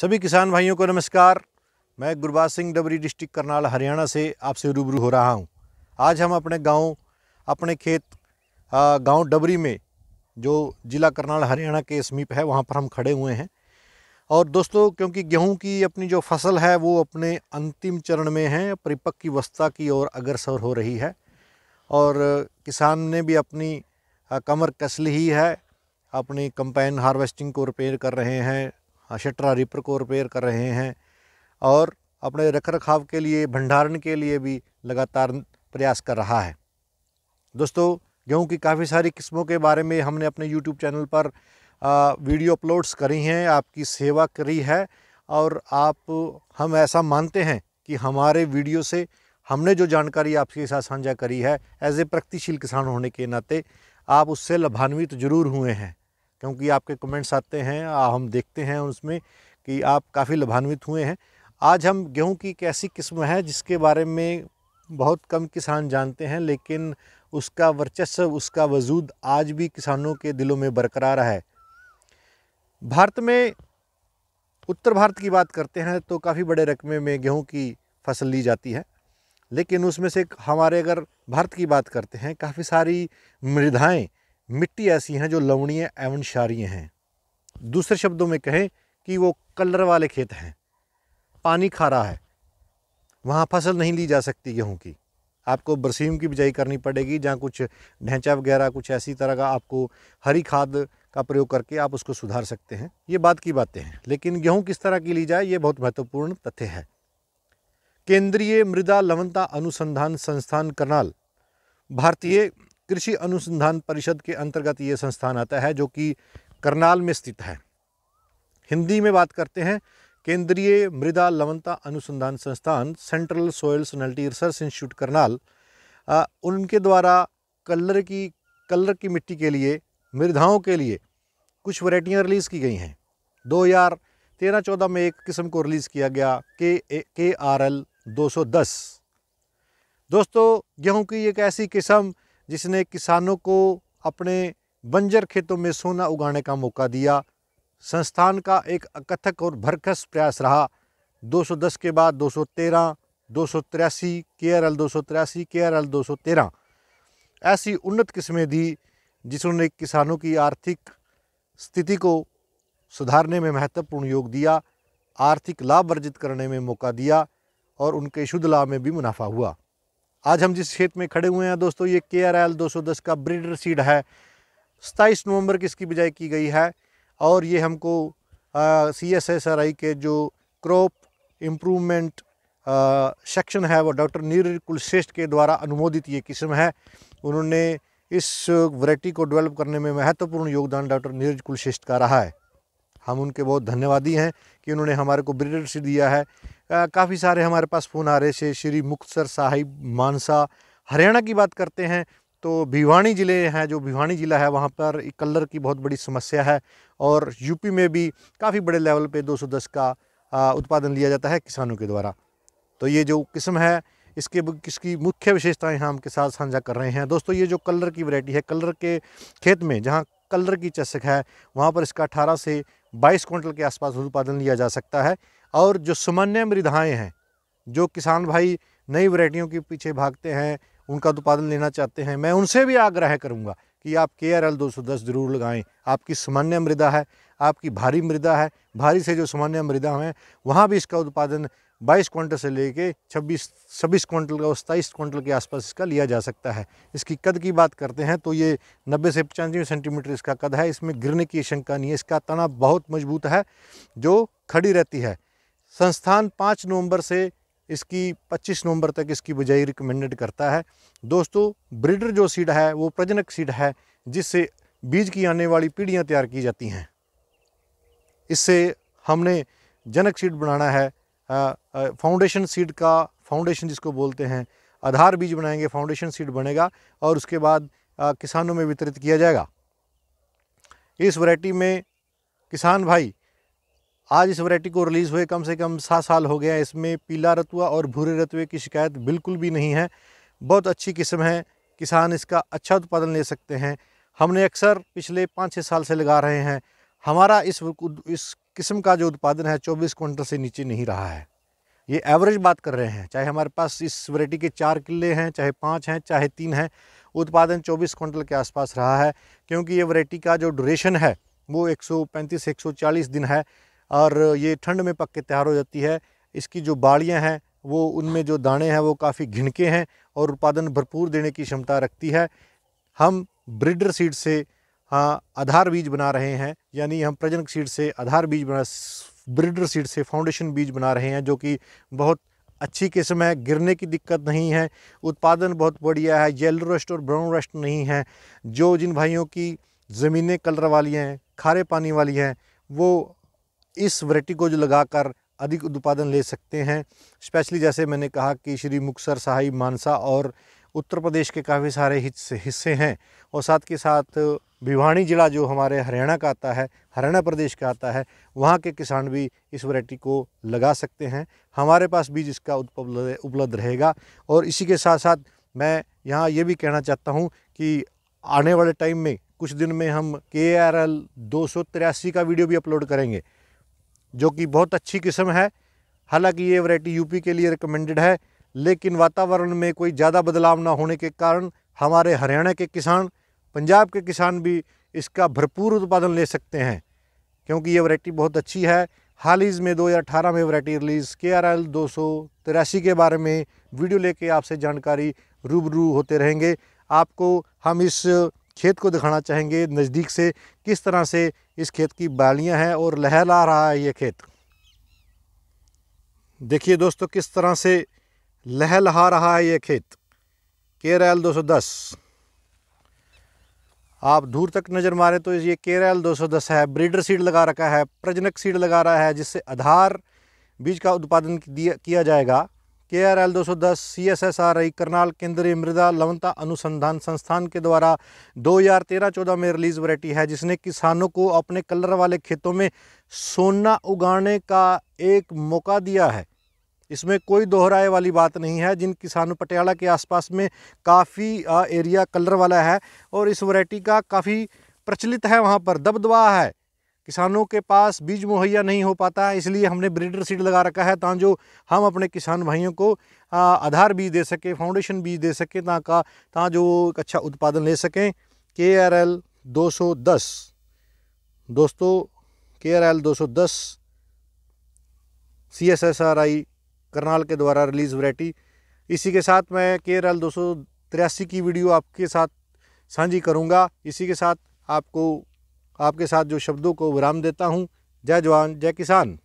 सभी किसान भाइयों को नमस्कार मैं गुरबाज सिंह डबरी डिस्ट्रिक्ट करनाल हरियाणा से आपसे रूबरू हो रहा हूं। आज हम अपने गांव अपने खेत गांव डबरी में जो ज़िला करनाल हरियाणा के समीप है वहां पर हम खड़े हुए हैं और दोस्तों क्योंकि गेहूं की अपनी जो फसल है वो अपने अंतिम चरण में है परिपक् की वस्ता की ओर अग्रसर हो रही है और किसान ने भी अपनी कमर कसली ही है अपनी कंपाइन हार्वेस्टिंग को रिपेयर कर रहे हैं शटरा रिपर को रिपेयर कर रहे हैं और अपने रख रखाव के लिए भंडारण के लिए भी लगातार प्रयास कर रहा है दोस्तों गेहूँ की काफ़ी सारी किस्मों के बारे में हमने अपने यूट्यूब चैनल पर वीडियो अपलोड्स करी हैं आपकी सेवा करी है और आप हम ऐसा मानते हैं कि हमारे वीडियो से हमने जो जानकारी आपके साथ साझा करी है एज ए प्रगतिशील किसान होने के नाते आप उससे लाभान्वित जरूर हुए हैं क्योंकि आपके कमेंट्स आते हैं हम देखते हैं उसमें कि आप काफ़ी लाभान्वित हुए हैं आज हम गेहूं की एक ऐसी किस्म है जिसके बारे में बहुत कम किसान जानते हैं लेकिन उसका वर्चस्व उसका वजूद आज भी किसानों के दिलों में बरकरार है भारत में उत्तर भारत की बात करते हैं तो काफ़ी बड़े रकमे में गेहूं की फसल ली जाती है लेकिन उसमें से हमारे अगर भारत की बात करते हैं काफ़ी सारी मृदाएँ मिट्टी ऐसी हैं जो लवणीय एवं क्षारीय हैं दूसरे शब्दों में कहें कि वो कलर वाले खेत हैं पानी खारा है वहाँ फसल नहीं ली जा सकती गेहूँ की आपको बरसीम की बिजाई करनी पड़ेगी जहाँ कुछ ढेंचा वगैरह कुछ ऐसी तरह का आपको हरी खाद का प्रयोग करके आप उसको सुधार सकते हैं ये बात की बातें हैं लेकिन गेहूँ किस तरह की ली जाए ये बहुत महत्वपूर्ण तथ्य है केंद्रीय मृदा लवणता अनुसंधान संस्थान करनाल भारतीय कृषि अनुसंधान परिषद के अंतर्गत ये संस्थान आता है जो कि करनाल में स्थित है हिंदी में बात करते हैं केंद्रीय मृदा लवणता अनुसंधान संस्थान Central Soil Salinity Research Institute Karnal आ, उनके द्वारा कलर की कलर की मिट्टी के लिए मृदाओं के लिए कुछ वरायटियाँ रिलीज़ की गई हैं दो हज़ार तेरह चौदह में एक किस्म को रिलीज़ किया गया के के आर एल दो सौ दस दोस्तों गेहूँ की एक ऐसी किस्म जिसने किसानों को अपने बंजर खेतों में सोना उगाने का मौका दिया संस्थान का एक अकथक और भरखस प्रयास रहा 210 के बाद 213, दो सौ तिरासी के आर एल दो सौ तिरासी के आर एल दो सौ तेरह ऐसी उन्नत किस्में दी जिसने किसानों की आर्थिक स्थिति को सुधारने में महत्वपूर्ण योग दिया आर्थिक लाभ अर्जित करने में मौका दिया और उनके शुद्ध लाभ में भी मुनाफा हुआ आज हम जिस खेत में खड़े हुए हैं दोस्तों ये के आर एल दो सौ दस का ब्रीडर सीड है सताईस नवंबर की इसकी बिजाई की गई है और ये हमको C S S R I के जो क्रॉप इम्प्रूवमेंट सेक्शन है वो डॉक्टर नीर कुलश्रेष्ठ के द्वारा अनुमोदित ये किस्म है उन्होंने इस वैरायटी को डेवलप करने में महत्वपूर्ण योगदान डॉक्टर नीरज कुलश्रेष्ठ का रहा है हम उनके बहुत धन्यवादी हैं कि उन्होंने हमारे को ब्रिडर सीड दिया है काफ़ी सारे हमारे पास फ़ोन आ रहे से श्री मुक्तसर साहिब मानसा हरियाणा की बात करते हैं तो भिवानी ज़िले हैं जो भिवानी ज़िला है वहाँ पर कलर की बहुत बड़ी समस्या है और यूपी में भी काफ़ी बड़े लेवल पे 210 का उत्पादन लिया जाता है किसानों के द्वारा तो ये जो किस्म है इसके किसकी मुख्य विशेषताएं हम आपके साथ साझा कर रहे हैं दोस्तों ये जो कलर की वैरायटी है कलर के खेत में जहाँ कलर की चषक है वहाँ पर इसका अठारह से बाईस क्विंटल के आसपास उत्पादन लिया जा सकता है और जो सुमन्य मृधाएँ हैं जो किसान भाई नई वरायटियों के पीछे भागते हैं उनका उत्पादन तो लेना चाहते हैं मैं उनसे भी आग्रह करूँगा कि आप के आर एल दो सौ दस जरूर लगाएँ आपकी सामान्य मृदा है आपकी भारी मृदा है भारी से जो सामान्य मृदा है वहाँ भी इसका उत्पादन बाईस क्विंटल से लेके छब्बीस छब्बीस क्विंटल का और सत्ताईस क्विंटल के आसपास इसका लिया जा सकता है इसकी कद की बात करते हैं तो ये नब्बे से पचानवे सेंटीमीटर इसका कद है इसमें गिरने की शंका नहीं है इसका तना बहुत मजबूत है जो खड़ी रहती है संस्थान पाँच नवंबर से इसकी 25 नवंबर तक इसकी बुझाई रिकमेंडेड करता है दोस्तों ब्रिडर जो सीड है वो प्रजनक सीड है जिससे बीज की आने वाली पीढ़ियाँ तैयार की जाती हैं इससे हमने जनक सीड बनाना है फाउंडेशन सीड का फाउंडेशन जिसको बोलते हैं आधार बीज बनाएंगे फाउंडेशन सीड बनेगा और उसके बाद आ, किसानों में वितरित किया जाएगा इस वैरायटी में किसान भाई आज इस वैरायटी को रिलीज़ हुए कम से कम सात साल हो गया इसमें पीला रतुआ और भूरे रतुए की शिकायत बिल्कुल भी नहीं है बहुत अच्छी किस्म है किसान इसका अच्छा उत्पादन ले सकते हैं हमने अक्सर पिछले पाँच छः साल से लगा रहे हैं हमारा इस इस किस्म का जो उत्पादन है चौबीस क्विंटल से नीचे नहीं रहा है ये एवरेज बात कर रहे हैं चाहे हमारे पास इस वैरायटी के चार किले हैं चाहे पाँच हैं चाहे तीन हैं उत्पादन 24 क्विंटल के आसपास रहा है क्योंकि ये वैरायटी का जो ड्यूरेशन है वो 135 140 दिन है और ये ठंड में पक के तैयार हो जाती है इसकी जो बाड़ियाँ हैं वो उनमें जो दाने हैं वो काफ़ी घिनके हैं और उत्पादन भरपूर देने की क्षमता रखती है हम ब्रिडर सीड से हाँ आधार बीज बना रहे हैं यानी हम प्रजनक सीड से आधार बीज बना ब्रिडर सीड से फाउंडेशन बीज बना रहे हैं जो कि बहुत अच्छी किस्म है गिरने की दिक्कत नहीं है उत्पादन बहुत बढ़िया है येलो रस्ट और ब्राउन रस्ट नहीं है जो जिन भाइयों की ज़मीनें कलर वाली हैं खारे पानी वाली हैं वो इस वरायटी को जो लगाकर अधिक उत्पादन ले सकते हैं स्पेशली जैसे मैंने कहा कि श्री मुक्सर साहिब मानसा और उत्तर प्रदेश के काफ़ी सारे हिस्से हैं और साथ के साथ भिवानी जिला जो हमारे हरियाणा का आता है हरियाणा प्रदेश का आता है वहाँ के किसान भी इस वरायटी को लगा सकते हैं हमारे पास बीज इसका उपलब्ध रहेगा और इसी के साथ साथ मैं यहाँ ये भी कहना चाहता हूँ कि आने वाले टाइम में कुछ दिन में हम के आर एल दो का वीडियो भी अपलोड करेंगे जो कि बहुत अच्छी किस्म है हालांकि ये वैरायटी यूपी के लिए रिकमेंडेड है लेकिन वातावरण में कोई ज़्यादा बदलाव ना होने के कारण हमारे हरियाणा के किसान पंजाब के किसान भी इसका भरपूर उत्पादन ले सकते हैं क्योंकि ये वैरायटी बहुत अच्छी है हाल ही में 2018 में variety release K R L दो के बारे में वीडियो लेके आपसे जानकारी रूबरू होते रहेंगे आपको हम इस खेत को दिखाना चाहेंगे नज़दीक से किस तरह से इस खेत की बालियां हैं और लहला रहा है ये खेत देखिए दोस्तों किस तरह से लहलहा रहा है ये खेत के 210 दो सौ दस आप दूर तक नज़र मारें तो ये केर एल दो सौ दस है ब्रीडर सीड लगा रखा है प्रजनक सीड लगा रहा है जिससे आधार बीज का उत्पादन किया जाएगा के आर एल दो सौ दस C S S R I Karnal केंद्रीय मृदा लवनता अनुसंधान संस्थान के द्वारा दो हज़ार तेरह चौदह में रिलीज़ वरायटी है जिसने किसानों को अपने कलर वाले खेतों में सोना उगाने का एक मौका दिया है इसमें कोई दोहराए वाली बात नहीं है जिन किसानों पटियाला के आसपास में काफ़ी एरिया कलर वाला है और इस वरायटी का काफ़ी प्रचलित है वहाँ पर दबदबा है किसानों के पास बीज मुहैया नहीं हो पाता है इसलिए हमने ब्रीडर सीड लगा रखा है ता जो हम अपने किसान भाइयों को आधार बीज दे सकें फाउंडेशन बीज दे सकें ताका ता जो एक अच्छा उत्पादन ले सकें के आर एल दो सौ दस दोस्तों के आर एल दो सौ दस C S S R I Karnal के द्वारा रिलीज़ वरायटी इसी के साथ मैं के आर एल दो सौ तिरासी की वीडियो आपके साथ साझी करूँगा इसी के साथ आपको आपके साथ जो शब्दों को विराम देता हूँ जय जवान जय किसान